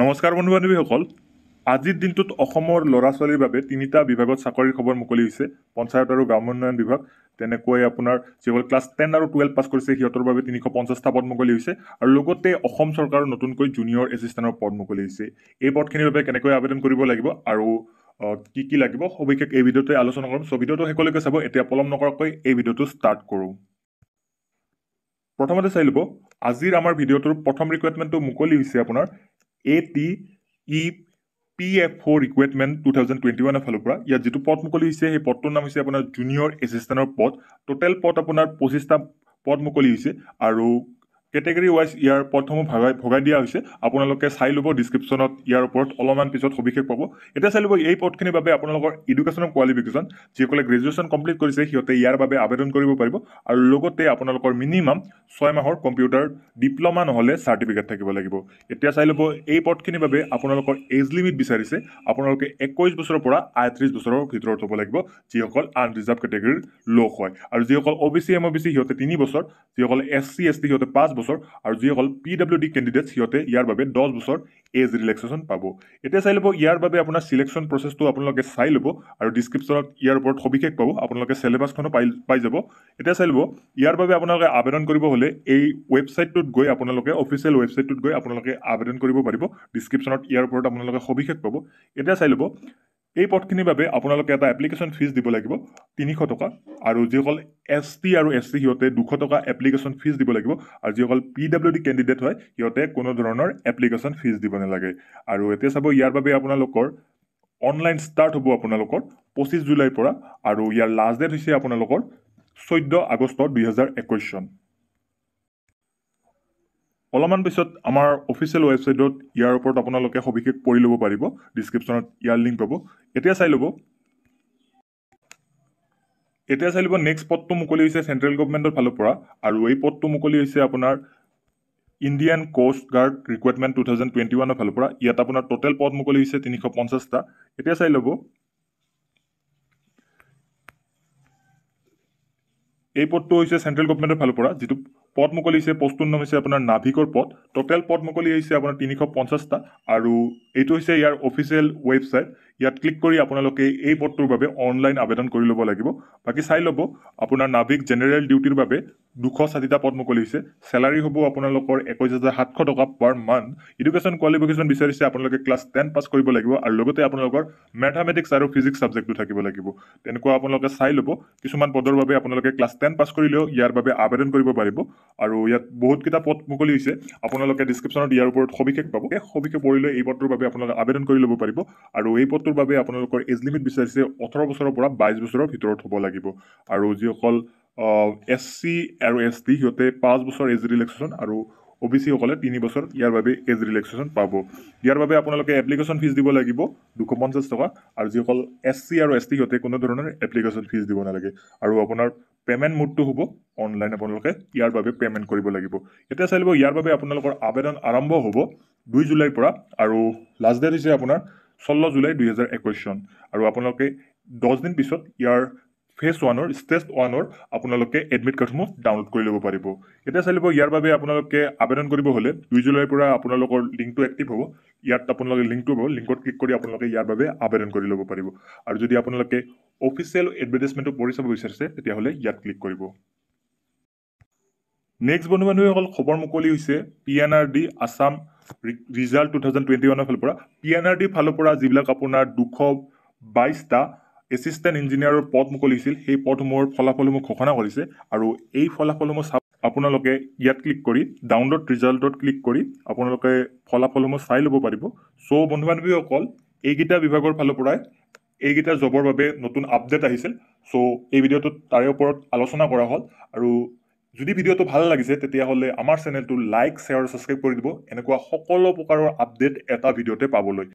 নমস্কাৰ বন্ধু বান্ধৱীসকল আজিৰ দিনটোত অসমৰ ল'ৰা ছোৱালীৰ বাবে তিনিটা বিভাগত চাকৰিৰ খবৰ মুকলি হৈছে পঞ্চায়ত আৰু গ্ৰাম্যোন্নয়ন বিভাগ তেনেকৈ আপোনাৰ যিসকল ক্লাছ টেন আৰু টুৱেলভ পাছ কৰিছে সিহঁতৰ বাবে তিনিশ পঞ্চাছটা পদ মুকলি হৈছে আৰু লগতে অসম চৰকাৰৰ নতুনকৈ জুনিয়ৰ এছিষ্টেণ্টৰ পদ মুকলি হৈছে এই পদখিনিৰ বাবে কেনেকৈ আবেদন কৰিব লাগিব আৰু কি কি লাগিব সবিশেষ এই ভিডিঅ'টোৱে আলোচনা কৰিম ছ' ভিডিঅ'টো শেষলৈকে চাব এতিয়া পলম নকৰাকৈ এই ভিডিঅ'টো ষ্টাৰ্ট কৰোঁ প্ৰথমতে চাই ল'ব আজিৰ আমাৰ ভিডিঅ'টোৰ প্ৰথম ৰিকুৱাৰমেণ্টটো মুকলি হৈছে আপোনাৰ A T E P F O' recruitment two thousand twenty ওৱানৰ ফালৰ পৰা ইয়াত যিটো পদ মুকলি হৈছে সেই পদটোৰ নাম হৈছে আপোনাৰ জুনিয়ৰ এছিষ্টেণ্টৰ পদ টোটেল পদ আপোনাৰ পঁচিছটা পদ মুকলি হৈছে আৰু কেটেগৰী ৱাইজ ইয়াৰ ওপৰতসমূহ ভগাই ভগাই দিয়া হৈছে আপোনালোকে চাই ল'ব ডিছক্ৰিপশ্যনত ইয়াৰ ওপৰত অলপমান পিছত সবিশেষ পাব এতিয়া চাই ল'ব এই পথখিনিৰ বাবে আপোনালোকৰ এডুকেশ্যনৰ কোৱালিফিকেশ্যন যিসকলে গ্ৰেজুৱেশ্যন কমপ্লিট কৰিছে সিহঁতে ইয়াৰ বাবে আবেদন কৰিব পাৰিব আৰু লগতে আপোনালোকৰ মিনিমাম ছয় মাহৰ কম্পিউটাৰ ডিপ্ল'মা নহ'লে চাৰ্টিফিকেট থাকিব লাগিব এতিয়া চাই ল'ব এই পদখিনিৰ বাবে আপোনালোকৰ এজ লিমিট বিচাৰিছে আপোনালোকে একৈছ বছৰৰ পৰা আঠত্ৰিছ বছৰৰ ভিতৰত হ'ব লাগিব যিসকল আনৰিজাৰ্ভ কেটেগৰীৰ লোক হয় আৰু যিসকল O' B C M O' B C সিহঁতে তিনি বছৰ যিসকল এছ চি এছ টি সিহঁতে পাঁচ বছৰ আৰু যিসকল পি ডাব্লিউ ডি কেণ্ডিডেটছ সিহঁতে ইয়াৰ বাবে দহ বছৰ এজ ৰিলেক্সেশ্যন পাব এতিয়া চাই ল'ব ইয়াৰ বাবে আপোনাৰ চিলেকশ্যন প্ৰচেছটো আপোনালোকে চাই ল'ব আৰু ডিছক্ৰিপশ্যনত ইয়াৰ ওপৰত সবিশেষ পাব আপোনালোকে ছেলেবাছখনো পাই পাই যাব এতিয়া চাই ল'ব ইয়াৰ বাবে আপোনালোকে আবেদন কৰিব হ'লে এই ৱেবছাইটটোত গৈ আপোনালোকে অফিচিয়েল ৱেবছাইটটোত গৈ আপোনালোকে আবেদন কৰিব পাৰিব ডিছক্ৰিপশ্যনত ইয়াৰ ওপৰত আপোনালোকে সবিশেষ পাব এতিয়া চাই ল'ব এই পথখিনিৰ বাবে আপোনালোকে এটা এপ্লিকেশ্যন ফিজ দিব লাগিব তিনিশ টকা আৰু যিসকল এছ টি আৰু এছ চি সিহঁতে দুশ টকা এপ্লিকেশ্যন ফিজ দিব লাগিব আৰু যিসকল পি ডাব্লিউ ডি কেণ্ডিডেট হয় সিহঁতে কোনো ধৰণৰ এপ্লিকেশ্যন ফিজ দিব নালাগে আৰু এতিয়া চাব ইয়াৰ বাবে আপোনালোকৰ অনলাইন ষ্টাৰ্ট হ'ব আপোনালোকৰ পঁচিছ জুলাইৰ পৰা আৰু ইয়াৰ লাষ্ট ডেট হৈছে আপোনালোকৰ চৈধ্য আগষ্ট দুহেজাৰ একৈছ চন অলপমান পিছত আমাৰ অফিচিয়েল ৱেবছাইটত ইয়াৰ ওপৰত আপোনালোকে সবিশেষ পঢ়ি ল'ব পাৰিব ডিছক্ৰিপশ্যনত ইয়াৰ লিংক পাব এতিয়া চাই ল'ব এতিয়া চাই ল'ব নেক্সট পদটো মুকলি হৈছে চেণ্ট্ৰেল গভৰ্ণমেণ্টৰ ফালৰ পৰা আৰু এই পদটো মুকলি হৈছে আপোনাৰ Indian coast guard recruitment two thousand twenty ওৱানৰ ফালৰ পৰা ইয়াত আপোনাৰ টোটেল পদ মুকলি হৈছে তিনিশ পঞ্চাছটা এতিয়া চাই ল'ব এই পদটো হৈছে চেণ্ট্ৰেল গভমেণ্টৰ ফালৰ পৰা যিটো পদ মুকলি হৈছে নাম হৈছে আপোনাৰ নাভিকৰ পদ টোটেল পদ মুকলি হৈছে আপোনাৰ তিনিশ পঞ্চাছটা আৰু এইটো হৈছে ইয়াৰ অফিচিয়েল ৱেবছাইট ইয়াত ক্লিক কৰি আপোনালোকে এই পদটোৰ বাবে অনলাইন আবেদন কৰি ল'ব লাগিব বাকী চাই ল'ব আপোনাৰ নাভিক জেনেৰেল ডিউটিৰ বাবে দুশ ষাঠিটা পদ মুকলি হৈছে চেলাৰী হ'ব আপোনালোকৰ একৈছ হাজাৰ সাতশ টকা পাৰ মান্থ এডুকেশ্যন কোৱালিফিকেশ্যন বিচাৰিছে আপোনালোকে ক্লাছ টেন পাছ কৰিব লাগিব আৰু লগতে আপোনালোকৰ মেথামেটিক্স আৰু ফিজিক্স ছাবজেক্টটো থাকিব লাগিব তেনেকুৱা আপোনালোকে চাই ল'ব কিছুমান পদৰ বাবে আপোনালোকে ক্লাছ টেন পাছ কৰিলেও ইয়াৰ বাবে আবেদন কৰিব পাৰিব আৰু ইয়াত বহুতকেইটা পদ মুকলি হৈছে আপোনালোকে ডিছক্ৰিপশ্যনত ইয়াৰ ওপৰত সবিশেষ পাব সেই সবিশেষ পৰিলৈ এই পদটোৰ বাবে আপোনালোকে আবেদন কৰি ল'ব পাৰিব আৰু এই পদটো বছৰটোৰ বাবে আপোনালোকৰ এজ লিমিট বিচাৰিছে ওঠৰ বছৰৰ পৰা বাইছ বছৰৰ ভিতৰত হ'ব লাগিব আৰু যিসকল এছ চি আৰু এছ টি সিহঁতে পাঁচ বছৰ এজ ৰিলেক্সেশ্যন আৰু অ বি চিসকলে তিনি বছৰ ইয়াৰ বাবে এজ ৰিলেক্সেশ্যন পাব ইয়াৰ বাবে আপোনালোকে এপ্লিকেশ্যন ফিজ দিব লাগিব দুশ পঞ্চাছ টকা আৰু যিসকল এছ চি আৰু এছ টি সিহঁতে কোনো ধৰণৰ এপ্লিকেশ্যন ফিজ দিব নালাগে আৰু আপোনাৰ পে'মেণ্ট মোডটো হ'ব অনলাইন আপোনালোকে ইয়াৰ বাবে পে'মেণ্ট কৰিব লাগিব এতিয়া চাই ল'ব ইয়াৰ বাবে আপোনালোকৰ আবেদন আৰম্ভ হ'ব দুই জুলাইৰ পৰা আৰু লাষ্ট ডেট হৈছে আপোনাৰ ষোল্ল জুলাই দুহেজাৰ একৈছ চন আৰু আপোনালোকে দহ দিন পিছত ইয়াৰ ফেজ ওৱানৰ ষ্টেজ ওৱানৰ আপোনালোকে এডমিট কাৰ্ডসমূহ ডাউনলোড কৰি ল'ব পাৰিব এতিয়া চাই ল'ব ইয়াৰ বাবে আপোনালোকে আবেদন কৰিব হ'লে দুই জুলাইৰ পৰা আপোনালোকৰ লিংকটো এক্টিভ হ'ব ইয়াত আপোনালোকে লিংকটো হ'ব লিংকত ক্লিক কৰি আপোনালোকে ইয়াৰ বাবে আবেদন কৰি ল'ব পাৰিব আৰু যদি আপোনালোকে অফিচিয়েল এডভাৰ্টাইজমেণ্টটো পঢ়ি চাব বিচাৰিছে তেতিয়াহ'লে ইয়াত ক্লিক কৰিব নেক্সট বন্ধু বান্ধৱীসকল খবৰ মুকলি হৈছে P N R D Assam result two thousand twenty ওৱানৰ ফালৰ পৰা পি এন আৰ ডিৰ ফালৰ পৰা যিবিলাক আপোনাৰ দুশ বাইছটা এছিষ্টেণ্ট ইঞ্জিনিয়াৰৰ পদ মুকলি হৈছিল সেই পদসমূহৰ ফলাফলসমূহ ঘোষণা কৰিছে আৰু এই ফলাফলসমূহ চাব আপোনালোকে ইয়াত ক্লিক কৰি ডাউনলোড ৰিজাল্টত ক্লিক কৰি আপোনালোকে ফলাফলসমূহ চাই ল'ব পাৰিব চ' বন্ধু বান্ধৱীসকল এইকেইটা বিভাগৰ ফালৰ পৰাই এইকেইটা জবৰ বাবে নতুন আপডেট আহিছিল চ' এই ভিডিঅ'টোত তাৰে ওপৰত আলোচনা কৰা হ'ল আৰু যদি ভিডিঅ'টো ভাল লাগিছে তেতিয়াহ'লে আমাৰ চেনেলটো লাইক শ্বেয়াৰ ছাবস্ক্ৰাইব কৰি দিব এনেকুৱা সকলো প্ৰকাৰৰ আপডেট এটা ভিডিঅ'তে পাবলৈ